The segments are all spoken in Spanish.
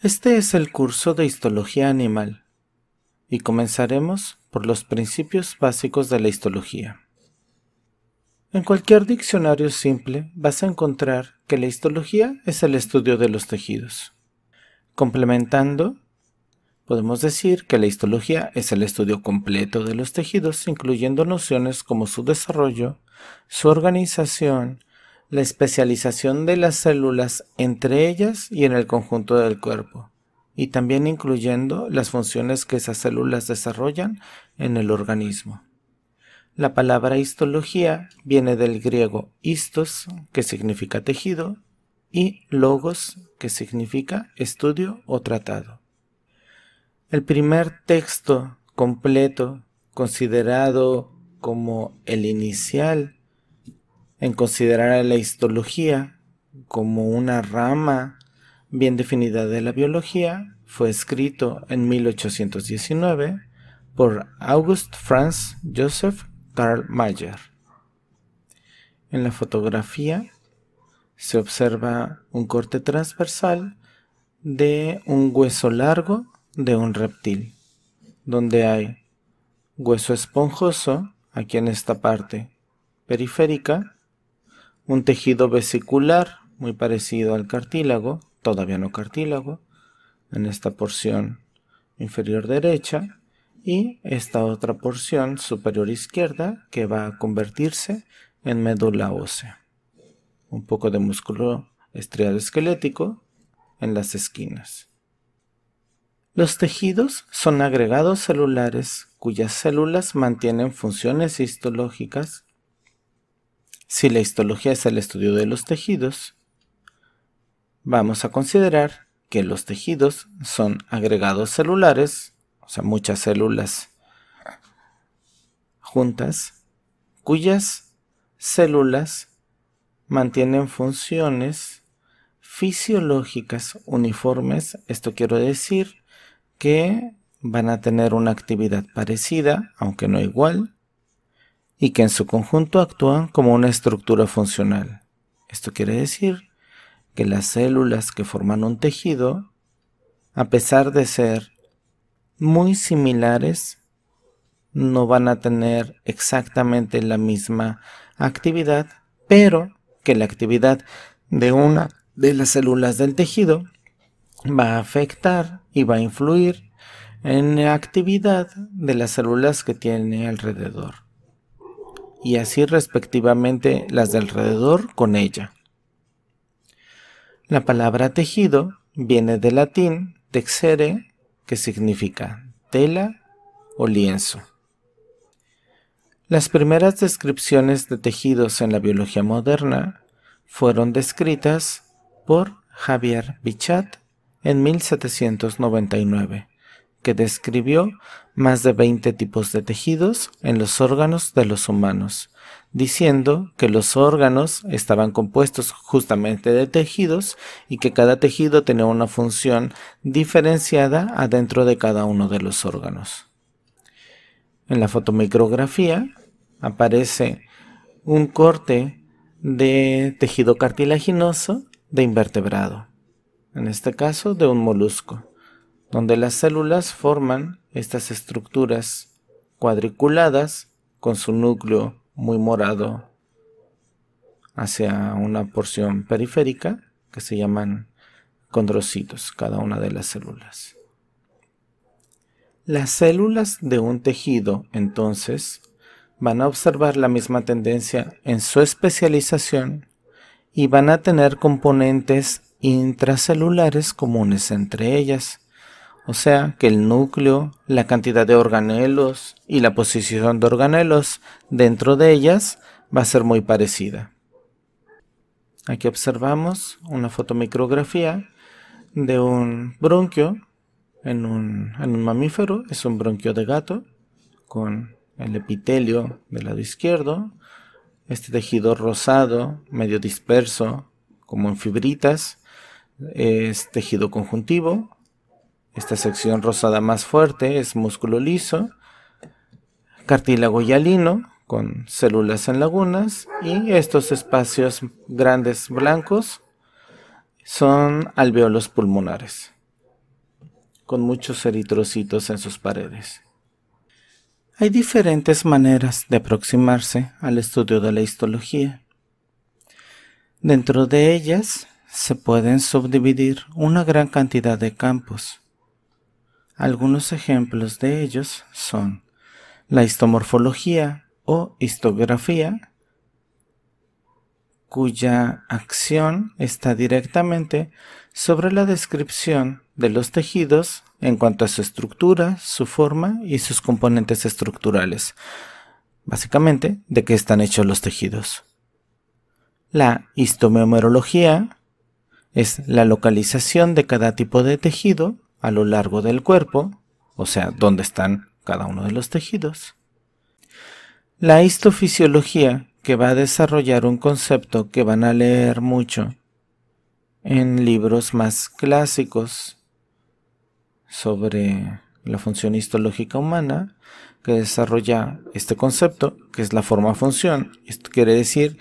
Este es el curso de Histología Animal y comenzaremos por los principios básicos de la histología. En cualquier diccionario simple vas a encontrar que la histología es el estudio de los tejidos. Complementando, podemos decir que la histología es el estudio completo de los tejidos, incluyendo nociones como su desarrollo, su organización, la especialización de las células entre ellas y en el conjunto del cuerpo, y también incluyendo las funciones que esas células desarrollan en el organismo. La palabra histología viene del griego histos, que significa tejido, y logos, que significa estudio o tratado. El primer texto completo, considerado como el inicial en considerar a la histología como una rama bien definida de la biología, fue escrito en 1819 por August Franz Joseph Karl Mayer. En la fotografía se observa un corte transversal de un hueso largo de un reptil, donde hay hueso esponjoso aquí en esta parte periférica un tejido vesicular muy parecido al cartílago, todavía no cartílago, en esta porción inferior derecha y esta otra porción superior izquierda que va a convertirse en médula ósea. Un poco de músculo estriado esquelético en las esquinas. Los tejidos son agregados celulares cuyas células mantienen funciones histológicas si la histología es el estudio de los tejidos, vamos a considerar que los tejidos son agregados celulares, o sea, muchas células juntas, cuyas células mantienen funciones fisiológicas uniformes. Esto quiero decir que van a tener una actividad parecida, aunque no igual, y que en su conjunto actúan como una estructura funcional. Esto quiere decir que las células que forman un tejido, a pesar de ser muy similares, no van a tener exactamente la misma actividad, pero que la actividad de una de las células del tejido va a afectar y va a influir en la actividad de las células que tiene alrededor y así respectivamente las de alrededor con ella. La palabra tejido viene del latín texere, que significa tela o lienzo. Las primeras descripciones de tejidos en la biología moderna fueron descritas por Javier Bichat en 1799 que describió más de 20 tipos de tejidos en los órganos de los humanos, diciendo que los órganos estaban compuestos justamente de tejidos y que cada tejido tenía una función diferenciada adentro de cada uno de los órganos. En la fotomicrografía aparece un corte de tejido cartilaginoso de invertebrado, en este caso de un molusco donde las células forman estas estructuras cuadriculadas con su núcleo muy morado hacia una porción periférica que se llaman condrocitos, cada una de las células. Las células de un tejido, entonces, van a observar la misma tendencia en su especialización y van a tener componentes intracelulares comunes entre ellas o sea que el núcleo, la cantidad de organelos y la posición de organelos dentro de ellas va a ser muy parecida. Aquí observamos una fotomicrografía de un bronquio en un, en un mamífero, es un bronquio de gato con el epitelio del lado izquierdo, este tejido rosado, medio disperso, como en fibritas, es tejido conjuntivo, esta sección rosada más fuerte es músculo liso, cartílago hialino con células en lagunas y estos espacios grandes blancos son alveolos pulmonares con muchos eritrocitos en sus paredes. Hay diferentes maneras de aproximarse al estudio de la histología. Dentro de ellas se pueden subdividir una gran cantidad de campos. Algunos ejemplos de ellos son la histomorfología o histografía, cuya acción está directamente sobre la descripción de los tejidos en cuanto a su estructura, su forma y sus componentes estructurales. Básicamente, de qué están hechos los tejidos. La histomeomerología es la localización de cada tipo de tejido a lo largo del cuerpo, o sea, dónde están cada uno de los tejidos. La histofisiología, que va a desarrollar un concepto que van a leer mucho en libros más clásicos sobre la función histológica humana, que desarrolla este concepto, que es la forma-función. Esto quiere decir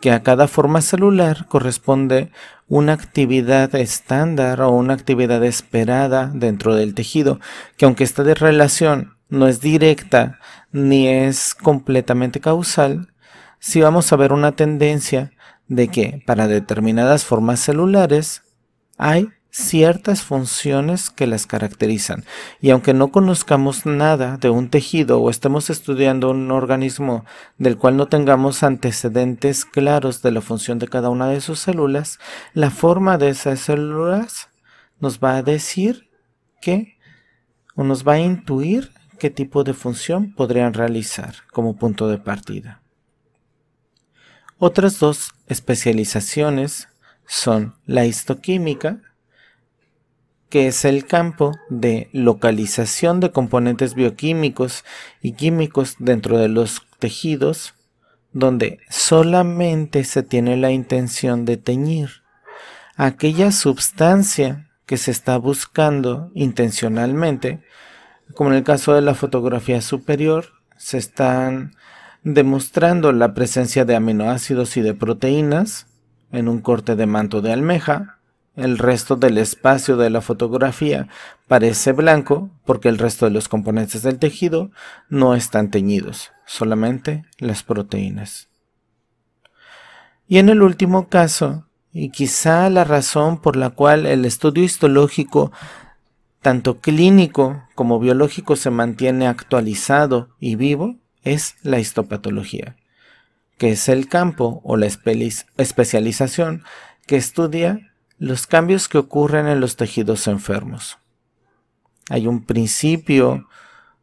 que a cada forma celular corresponde una actividad estándar o una actividad esperada dentro del tejido, que aunque esta de relación no es directa ni es completamente causal, sí vamos a ver una tendencia de que para determinadas formas celulares hay ciertas funciones que las caracterizan. Y aunque no conozcamos nada de un tejido o estemos estudiando un organismo del cual no tengamos antecedentes claros de la función de cada una de sus células, la forma de esas células nos va a decir que o nos va a intuir qué tipo de función podrían realizar como punto de partida. Otras dos especializaciones son la histoquímica, que es el campo de localización de componentes bioquímicos y químicos dentro de los tejidos, donde solamente se tiene la intención de teñir aquella sustancia que se está buscando intencionalmente, como en el caso de la fotografía superior, se están demostrando la presencia de aminoácidos y de proteínas en un corte de manto de almeja, el resto del espacio de la fotografía parece blanco porque el resto de los componentes del tejido no están teñidos, solamente las proteínas. Y en el último caso, y quizá la razón por la cual el estudio histológico, tanto clínico como biológico, se mantiene actualizado y vivo, es la histopatología, que es el campo o la especialización que estudia los cambios que ocurren en los tejidos enfermos. Hay un principio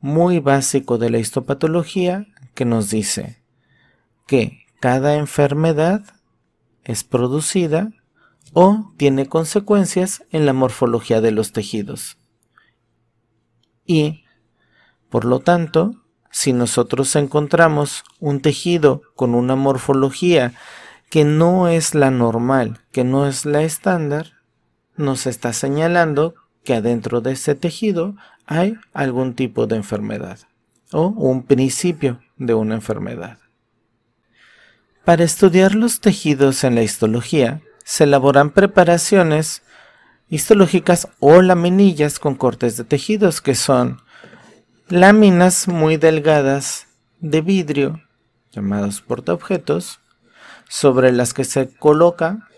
muy básico de la histopatología que nos dice que cada enfermedad es producida o tiene consecuencias en la morfología de los tejidos. Y, por lo tanto, si nosotros encontramos un tejido con una morfología que no es la normal, que no es la estándar, nos está señalando que adentro de ese tejido hay algún tipo de enfermedad o un principio de una enfermedad. Para estudiar los tejidos en la histología, se elaboran preparaciones histológicas o laminillas con cortes de tejidos que son láminas muy delgadas de vidrio, llamados portaobjetos, sobre las que se coloca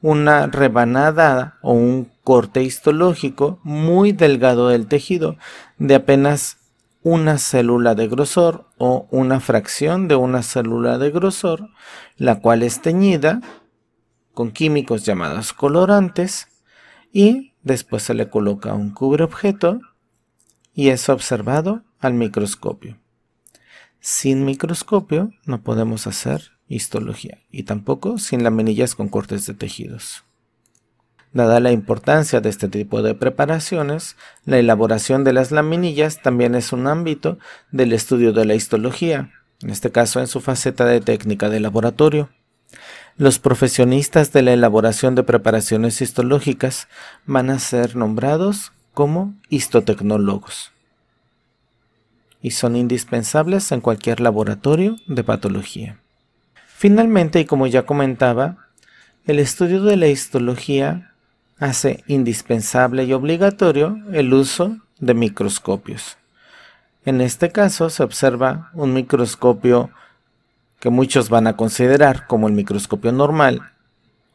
una rebanada o un corte histológico muy delgado del tejido de apenas una célula de grosor o una fracción de una célula de grosor, la cual es teñida con químicos llamados colorantes y después se le coloca un cubreobjeto y es observado al microscopio. Sin microscopio no podemos hacer histología, y tampoco sin laminillas con cortes de tejidos. Dada la importancia de este tipo de preparaciones, la elaboración de las laminillas también es un ámbito del estudio de la histología, en este caso en su faceta de técnica de laboratorio. Los profesionistas de la elaboración de preparaciones histológicas van a ser nombrados como histotecnólogos y son indispensables en cualquier laboratorio de patología. Finalmente, y como ya comentaba, el estudio de la histología hace indispensable y obligatorio el uso de microscopios. En este caso se observa un microscopio que muchos van a considerar como el microscopio normal,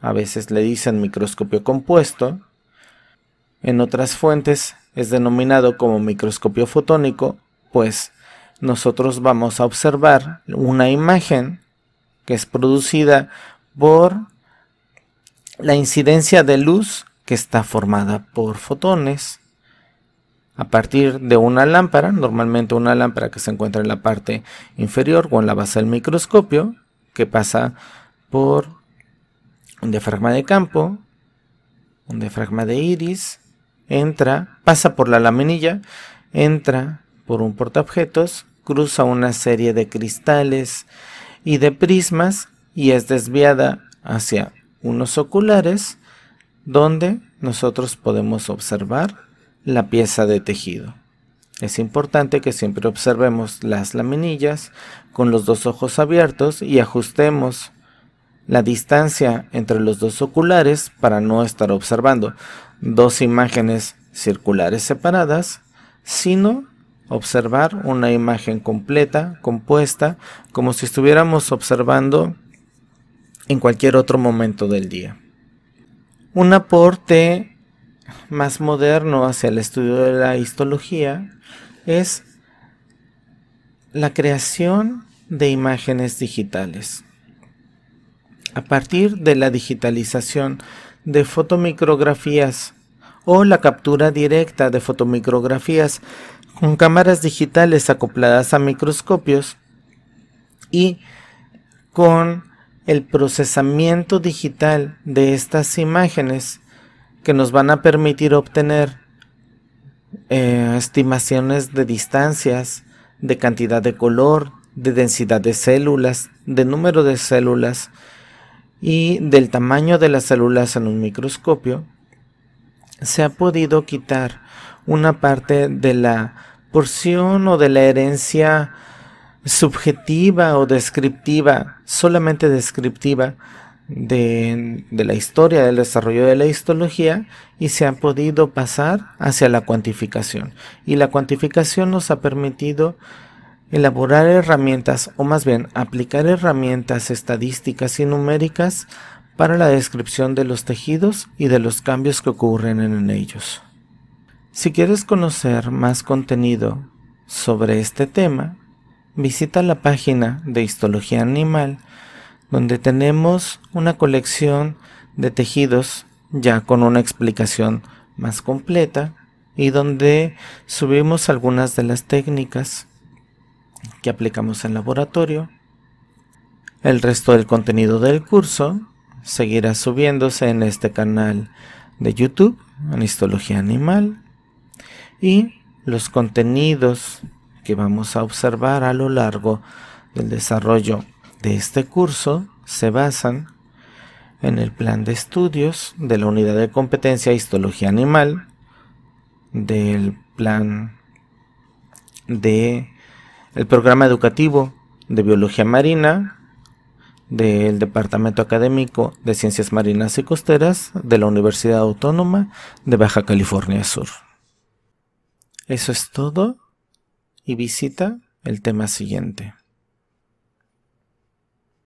a veces le dicen microscopio compuesto, en otras fuentes es denominado como microscopio fotónico, pues nosotros vamos a observar una imagen que es producida por la incidencia de luz que está formada por fotones a partir de una lámpara, normalmente una lámpara que se encuentra en la parte inferior o en la base del microscopio, que pasa por un diafragma de campo, un diafragma de iris, entra, pasa por la laminilla, entra por un portaobjetos, cruza una serie de cristales y de prismas y es desviada hacia unos oculares donde nosotros podemos observar la pieza de tejido. Es importante que siempre observemos las laminillas con los dos ojos abiertos y ajustemos la distancia entre los dos oculares para no estar observando dos imágenes circulares separadas, sino observar una imagen completa, compuesta, como si estuviéramos observando en cualquier otro momento del día. Un aporte más moderno hacia el estudio de la histología es la creación de imágenes digitales. A partir de la digitalización de fotomicrografías o la captura directa de fotomicrografías con cámaras digitales acopladas a microscopios y con el procesamiento digital de estas imágenes que nos van a permitir obtener eh, estimaciones de distancias, de cantidad de color, de densidad de células, de número de células y del tamaño de las células en un microscopio, se ha podido quitar una parte de la porción o de la herencia subjetiva o descriptiva, solamente descriptiva, de, la historia, del desarrollo de la histología y se ha podido pasar hacia la cuantificación. Y la cuantificación nos ha permitido elaborar herramientas o más bien aplicar herramientas estadísticas y numéricas para la descripción de los tejidos y de los cambios que ocurren en ellos. Si quieres conocer más contenido sobre este tema, visita la página de Histología Animal, donde tenemos una colección de tejidos ya con una explicación más completa y donde subimos algunas de las técnicas que aplicamos en laboratorio. El resto del contenido del curso seguirá subiéndose en este canal de YouTube, en Histología Animal, y los contenidos que vamos a observar a lo largo del desarrollo de este curso se basan en el plan de estudios de la unidad de competencia histología animal, del plan de programa educativo de biología marina, del Departamento Académico de Ciencias Marinas y Costeras de la Universidad Autónoma de Baja California Sur. Eso es todo y visita el tema siguiente.